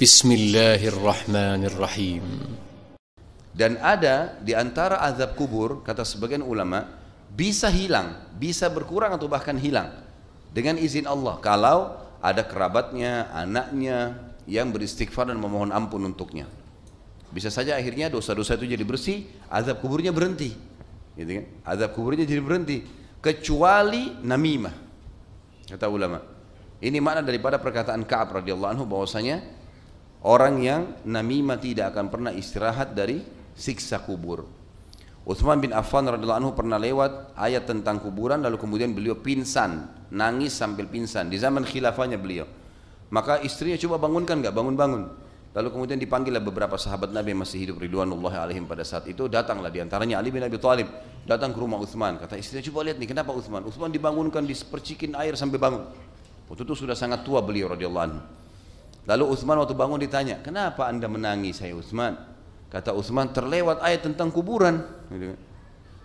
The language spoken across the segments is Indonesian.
Bismillahirrahmanirrahim. Dan ada di antara azab kubur, kata sebagian ulama, bisa hilang, bisa berkurang atau bahkan hilang dengan izin Allah kalau ada kerabatnya, anaknya yang beristighfar dan memohon ampun untuknya. Bisa saja akhirnya dosa-dosa itu jadi bersih, azab kuburnya berhenti. Gitu kan? Azab kuburnya jadi berhenti kecuali namimah. Kata ulama. Ini makna daripada perkataan Ka'ab radhiyallahu anhu bahwasanya orang yang namimah tidak akan pernah istirahat dari siksa kubur. Utsman bin Affan radhiyallahu anhu pernah lewat ayat tentang kuburan lalu kemudian beliau pingsan, nangis sambil pingsan di zaman khilafahnya beliau. Maka istrinya coba bangunkan enggak bangun-bangun. Lalu kemudian dipanggillah beberapa sahabat Nabi yang masih hidup ridwanullah alaihim pada saat itu datanglah diantaranya Ali bin Abi Thalib datang ke rumah Utsman kata istrinya coba lihat nih kenapa Utsman Utsman dibangunkan dispercikin air sampai bangun waktu itu sudah sangat tua beliau radhiyallahu anhu Lalu Utsman waktu bangun ditanya, "Kenapa Anda menangis, saya Utsman?" Kata Utsman, "Terlewat ayat tentang kuburan." Gitu kan.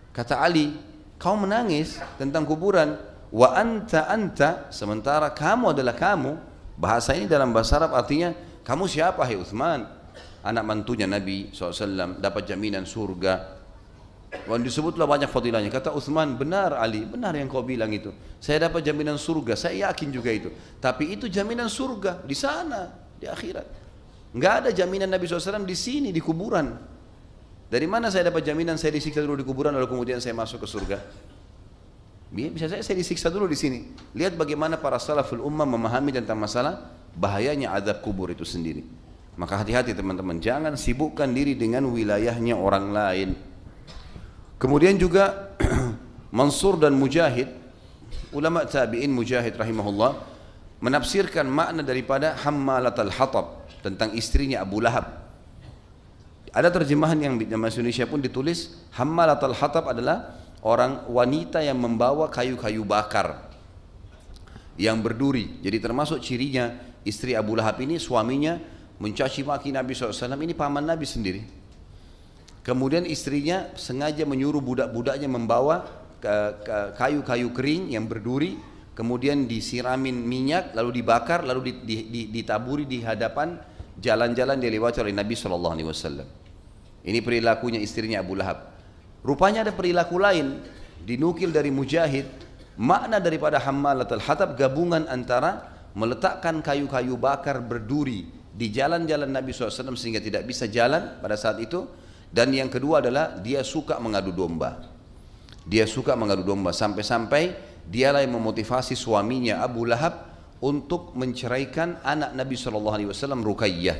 Kata Ali, "Kau menangis tentang kuburan, wa anta anta, sementara kamu adalah kamu." Bahasa ini dalam bahasa Arab artinya, "Kamu siapa, hai Utsman?" Anak mantunya Nabi SAW dapat jaminan surga, kalau disebutlah banyak fadilahnya. Kata Uthman, benar Ali, benar yang kau bilang itu. Saya dapat jaminan surga, saya yakin juga itu. Tapi itu jaminan surga di sana, di akhirat. Enggak ada jaminan Nabi SAW di sini, di kuburan. Dari mana saya dapat jaminan saya disiksa dulu di kuburan lalu kemudian saya masuk ke surga? Bisa saya, saya disiksa dulu di sini. Lihat bagaimana para salaful ummah memahami tentang masalah bahayanya azab kubur itu sendiri. Maka hati-hati teman-teman, jangan sibukkan diri dengan wilayahnya orang lain. Kemudian juga Mansur dan Mujahid, ulama tabi'in Mujahid rahimahullah, menafsirkan makna daripada Hammalat al-Hatab tentang istrinya Abu Lahab. Ada terjemahan yang di bahasa Indonesia pun ditulis Hammalat al-Hatab adalah orang wanita yang membawa kayu-kayu bakar yang berduri. Jadi termasuk cirinya istri Abu Lahab ini suaminya mencaci maki Nabi SAW ini paman Nabi sendiri Kemudian istrinya sengaja menyuruh budak-budaknya membawa kayu-kayu kering yang berduri, kemudian disiramin minyak, lalu dibakar, lalu ditaburi di hadapan jalan-jalan dilewati oleh Nabi Shallallahu Alaihi Wasallam. Ini perilakunya istrinya Abu Lahab. Rupanya ada perilaku lain dinukil dari Mujahid. Makna daripada Hamalat al-Hatab gabungan antara meletakkan kayu-kayu bakar berduri di jalan-jalan Nabi SAW sehingga tidak bisa jalan pada saat itu dan yang kedua adalah dia suka mengadu domba. Dia suka mengadu domba sampai-sampai dialah yang memotivasi suaminya Abu Lahab untuk menceraikan anak Nabi Shallallahu Alaihi Wasallam Rukayyah.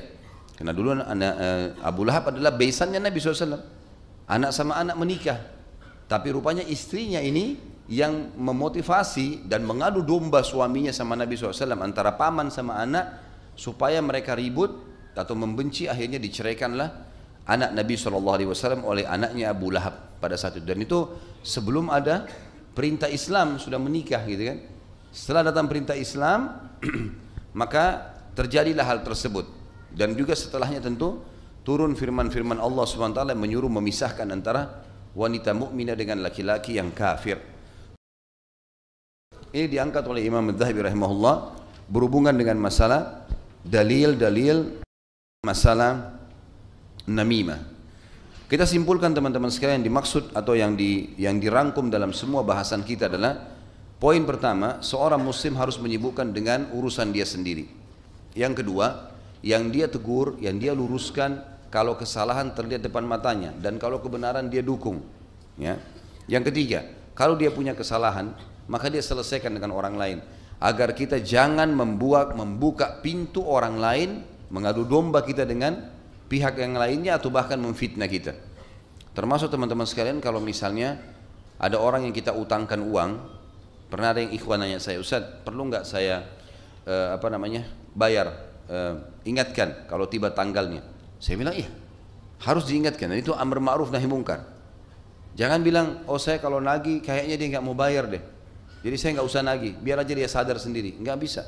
Karena dulu anak, eh, Abu Lahab adalah besannya Nabi SAW. Anak sama anak menikah. Tapi rupanya istrinya ini yang memotivasi dan mengadu domba suaminya sama Nabi SAW antara paman sama anak supaya mereka ribut atau membenci akhirnya diceraikanlah anak Nabi SAW oleh anaknya Abu Lahab pada saat itu dan itu sebelum ada perintah Islam sudah menikah gitu kan setelah datang perintah Islam maka terjadilah hal tersebut dan juga setelahnya tentu turun firman-firman Allah SWT Taala menyuruh memisahkan antara wanita mukminah dengan laki-laki yang kafir ini diangkat oleh Imam Al-Dhahabi rahimahullah berhubungan dengan masalah dalil-dalil masalah namimah. Kita simpulkan teman-teman sekalian dimaksud atau yang di yang dirangkum dalam semua bahasan kita adalah poin pertama, seorang muslim harus menyibukkan dengan urusan dia sendiri. Yang kedua, yang dia tegur, yang dia luruskan kalau kesalahan terlihat depan matanya dan kalau kebenaran dia dukung, ya. Yang ketiga, kalau dia punya kesalahan, maka dia selesaikan dengan orang lain agar kita jangan membuat membuka pintu orang lain mengadu domba kita dengan pihak yang lainnya atau bahkan memfitnah kita. Termasuk teman-teman sekalian kalau misalnya ada orang yang kita utangkan uang, pernah ada yang ikhwan nanya saya, Ustaz perlu nggak saya uh, apa namanya bayar? Uh, ingatkan kalau tiba tanggalnya. Saya bilang iya, harus diingatkan. Dan itu amr ma'ruf nahi mungkar. Jangan bilang, oh saya kalau nagi kayaknya dia nggak mau bayar deh. Jadi saya nggak usah nagih, biar aja dia sadar sendiri. Nggak bisa.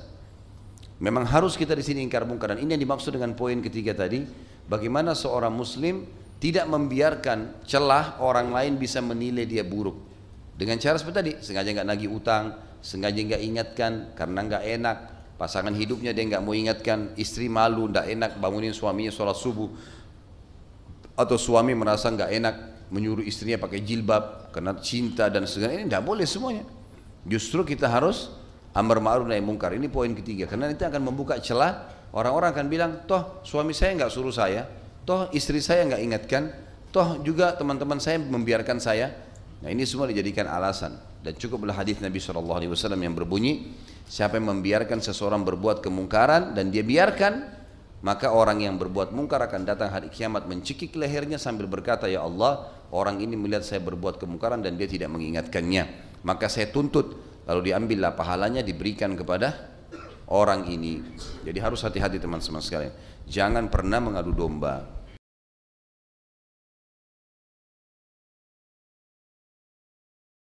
Memang harus kita di sini ingkar mungkar dan ini yang dimaksud dengan poin ketiga tadi Bagaimana seorang muslim tidak membiarkan celah orang lain bisa menilai dia buruk. Dengan cara seperti tadi, sengaja nggak nagih utang, sengaja nggak ingatkan karena nggak enak, pasangan hidupnya dia nggak mau ingatkan, istri malu, nggak enak bangunin suaminya sholat subuh, atau suami merasa nggak enak menyuruh istrinya pakai jilbab karena cinta dan segala ini nggak boleh semuanya. Justru kita harus amar ma'ruf nahi mungkar. Ini poin ketiga karena itu akan membuka celah Orang-orang akan bilang, toh suami saya nggak suruh saya, toh istri saya nggak ingatkan, toh juga teman-teman saya membiarkan saya. Nah ini semua dijadikan alasan dan cukuplah hadis Nabi Shallallahu Alaihi Wasallam yang berbunyi, siapa yang membiarkan seseorang berbuat kemungkaran dan dia biarkan, maka orang yang berbuat mungkar akan datang hari kiamat mencekik lehernya sambil berkata, Ya Allah, orang ini melihat saya berbuat kemungkaran dan dia tidak mengingatkannya. Maka saya tuntut, lalu diambillah pahalanya diberikan kepada orang ini. Jadi harus hati-hati teman-teman sekalian. Jangan pernah mengadu domba.